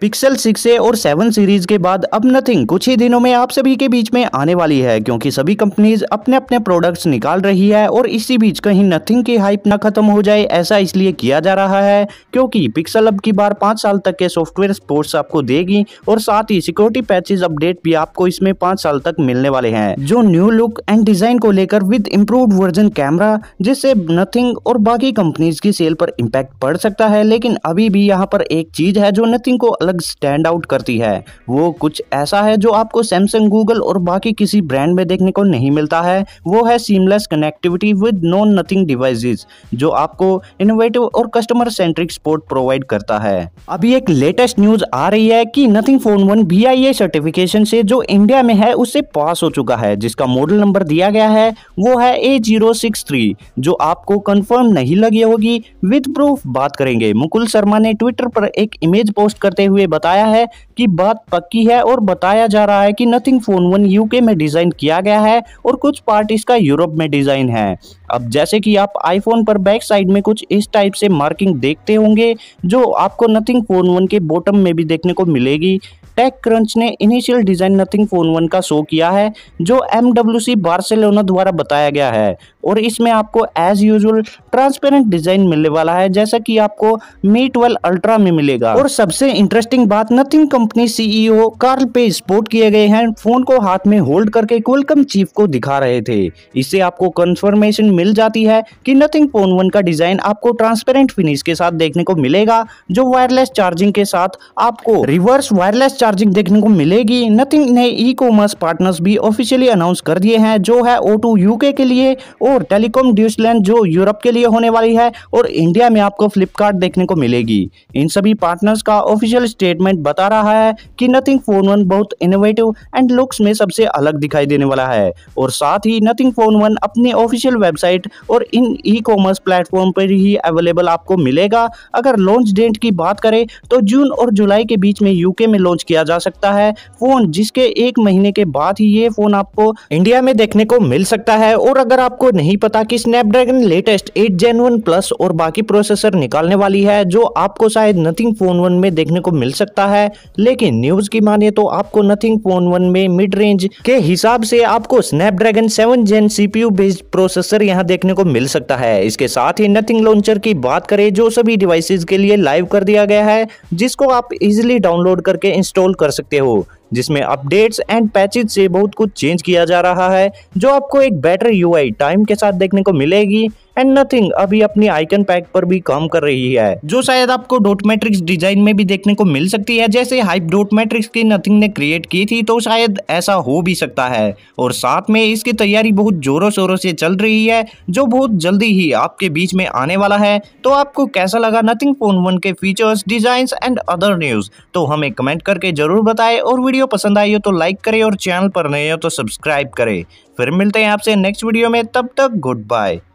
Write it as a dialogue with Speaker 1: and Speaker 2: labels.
Speaker 1: pixel six ए और seven series के बाद अब नथिंग कुछ ही दिनों में आप सभी के बीच में आने वाली है क्योंकि सभी कंपनीज अपने अपने प्रोडक्ट्स निकाल रही है और इसी बीच कहीं नथिंग की हाइप ना खत्म हो जाए ऐसा इसलिए किया जा रहा है क्योंकि पिक्सल अब की बार पाँच साल तक के सॉफ्टवेयर स्पोर्ट्स आपको देगी और साथ ही सिक्योरिटी पैचेज अपडेट भी आपको इसमें पांच साल तक मिलने वाले हैं जो न्यू लुक एंड डिजाइन को लेकर विद इम्प्रूव वर्जन कैमरा जिससे नथिंग और बाकी कंपनीज की सेल पर इम्पैक्ट पड़ सकता है लेकिन अभी भी यहाँ पर एक चीज है जो नथिंग को अलग स्टैंड आउट करती है वो कुछ ऐसा है जो आपको सैमसंग गूगल और बाकी किसी ब्रांड में देखने को नहीं मिलता है वो है seamless connectivity with no Nothing devices जो आपको इनोवेटिव और कस्टमर सेंट्रिक सपोर्ट प्रोवाइड करता है अभी एक लेटेस्ट न्यूज आ रही है कि Nothing phone one B I A certification से जो इंडिया में है उससे पास हो चुका है जिसका मॉडल नंबर दिया गया है वो है ए जीरो सिक्स थ्री जो आपको कंफर्म नहीं लगी होगी विद प्रूफ बात करेंगे मुकुल शर्मा ने ट्विटर पर एक इमेज पोस्ट करते हुए हुए बताया है कि बात पक्की है और बताया जा रहा है कि नथिंग फोन वन यूके में डिज़ाइन किया गया है और कुछ पार्ट इसका यूरोप में डिज़ाइन है अब जैसे कि आप आईफोन पर बैक साइड में कुछ इस टाइप से मार्किंग देखते होंगे जो आपको नथिंग फोन वन के बॉटम में भी देखने को मिलेगी टेक क्रंच ने initial design Nothing phone one का शो किया है जो एम डब्ल्यू सी बार्सिलोना द्वारा बताया गया है और इसमें आपको एज यूजल ट्रांसपेरेंट डिजाइन मिलने वाला है जैसा कि आपको मी ट्वेल्व अल्ट्रा में मिलेगा और सबसे इंटरेस्टिंग बात Nothing company CEO Carl Pei sport किए गए हैं फोन को हाथ में होल्ड करके कोलकम चीफ को दिखा रहे थे इससे आपको कंफर्मेशन मिल जाती है कि नथिंग फोन वन का डिजाइन आपको ट्रांसपेरेंट फिनिश के साथ देखने को मिलेगा जो वायरलेस चार्जिंग के साथ आपको रिवर्स वायरलेस चार्ज चार्जिंग देखने को मिलेगी नथिंग ने ई कॉमर्स पार्टनर्स भी ऑफिशियली अनाउंस कर दिए हैं जो है ओ टू यूके के लिए और टेलीकॉम ड्यूसलैंड जो यूरोप के लिए होने वाली है और इंडिया में आपको फ्लिपकार्ट देखने को मिलेगी इन सभी पार्टनर्स का ऑफिशियल स्टेटमेंट बता रहा है कि नथिंग फोन वन बहुत इनोवेटिव एंड लुक्स में सबसे अलग दिखाई देने वाला है और साथ ही नथिंग फोन वन अपनी ऑफिशियल वेबसाइट और इन ई कॉमर्स प्लेटफॉर्म पर ही अवेलेबल आपको मिलेगा अगर लॉन्च डेट की बात करें तो जून और जुलाई के बीच में यूके में लॉन्च किया जा सकता है फ़ोन जिसके एक महीने के बाद ही ये फ़ोन आपको इंडिया में देखने को मिल सकता है और अगर आपको नहीं पता कि Snapdragon latest eight gen one plus और बाकी प्रोसेसर निकालने वाली है जो आपको शायद नथिंग फोन वन में देखने को मिल सकता है लेकिन न्यूज की माने तो आपको नथिंग फोन वन में मिड रेंज के हिसाब से आपको Snapdragon seven gen CPU based processor यहाँ देखने को मिल सकता है इसके साथ ही नथिंग लॉन्चर की बात करें जो सभी डिवाइसेज के लिए लाइव कर दिया गया है जिसको आप इजिली डाउनलोड करके इंस्टॉल इंस्टॉल कर सकते हो जिसमें अपडेट्स एंड पैचेज से बहुत कुछ चेंज किया जा रहा है जो आपको एक बेटर यूआई टाइम के साथ देखने को मिलेगी एंड नथिंग अभी अपनी आइकन पैक पर भी काम कर रही है जो शायद आपको डोट मैट्रिक्स डिजाइन में भी देखने को मिल सकती है जैसे हाइप डोट मैट्रिक्स की नथिंग ने क्रिएट की थी तो शायद ऐसा हो भी सकता है और साथ में इसकी तैयारी बहुत जोरों शोरों से चल रही है जो बहुत जल्दी ही आपके बीच में आने वाला है तो आपको कैसा लगा नथिंग फोन वन के features design and other news तो हमें कमेंट करके जरूर बताए और वीडियो पसंद आई हो तो लाइक करे और चैनल पर नए हो तो सब्सक्राइब करे फिर मिलते हैं आपसे नेक्स्ट वीडियो में तब तक गुड बाय